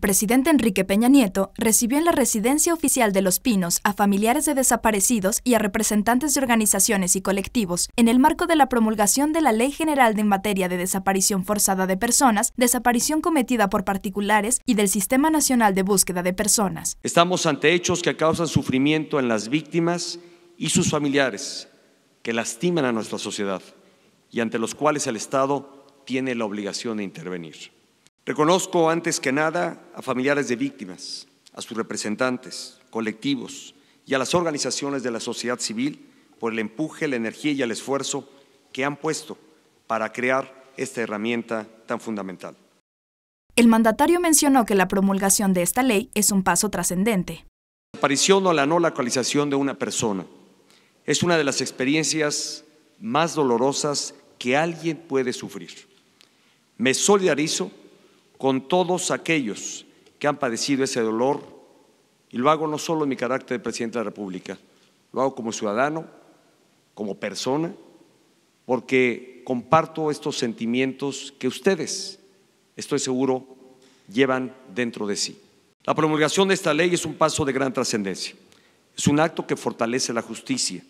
presidente Enrique Peña Nieto recibió en la residencia oficial de Los Pinos a familiares de desaparecidos y a representantes de organizaciones y colectivos en el marco de la promulgación de la Ley General en materia de desaparición forzada de personas, desaparición cometida por particulares y del Sistema Nacional de Búsqueda de Personas. Estamos ante hechos que causan sufrimiento en las víctimas y sus familiares, que lastiman a nuestra sociedad y ante los cuales el Estado tiene la obligación de intervenir. Reconozco antes que nada a familiares de víctimas, a sus representantes, colectivos y a las organizaciones de la sociedad civil por el empuje, la energía y el esfuerzo que han puesto para crear esta herramienta tan fundamental. El mandatario mencionó que la promulgación de esta ley es un paso trascendente. La aparición o la no localización de una persona es una de las experiencias más dolorosas que alguien puede sufrir. Me solidarizo con todos aquellos que han padecido ese dolor, y lo hago no solo en mi carácter de presidente de la República, lo hago como ciudadano, como persona, porque comparto estos sentimientos que ustedes, estoy seguro, llevan dentro de sí. La promulgación de esta ley es un paso de gran trascendencia. Es un acto que fortalece la justicia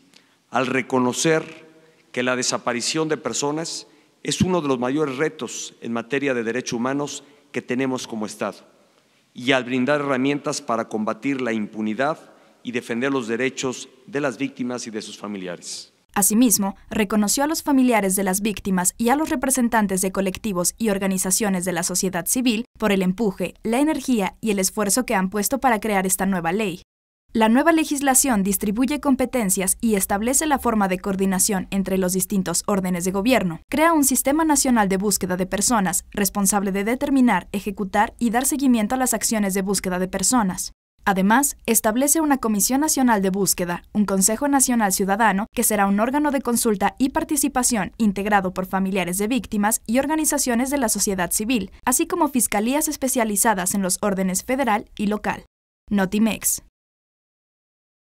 al reconocer que la desaparición de personas es uno de los mayores retos en materia de derechos humanos que tenemos como Estado y al brindar herramientas para combatir la impunidad y defender los derechos de las víctimas y de sus familiares. Asimismo, reconoció a los familiares de las víctimas y a los representantes de colectivos y organizaciones de la sociedad civil por el empuje, la energía y el esfuerzo que han puesto para crear esta nueva ley. La nueva legislación distribuye competencias y establece la forma de coordinación entre los distintos órdenes de gobierno. Crea un sistema nacional de búsqueda de personas, responsable de determinar, ejecutar y dar seguimiento a las acciones de búsqueda de personas. Además, establece una Comisión Nacional de Búsqueda, un Consejo Nacional Ciudadano, que será un órgano de consulta y participación integrado por familiares de víctimas y organizaciones de la sociedad civil, así como fiscalías especializadas en los órdenes federal y local. Notimex.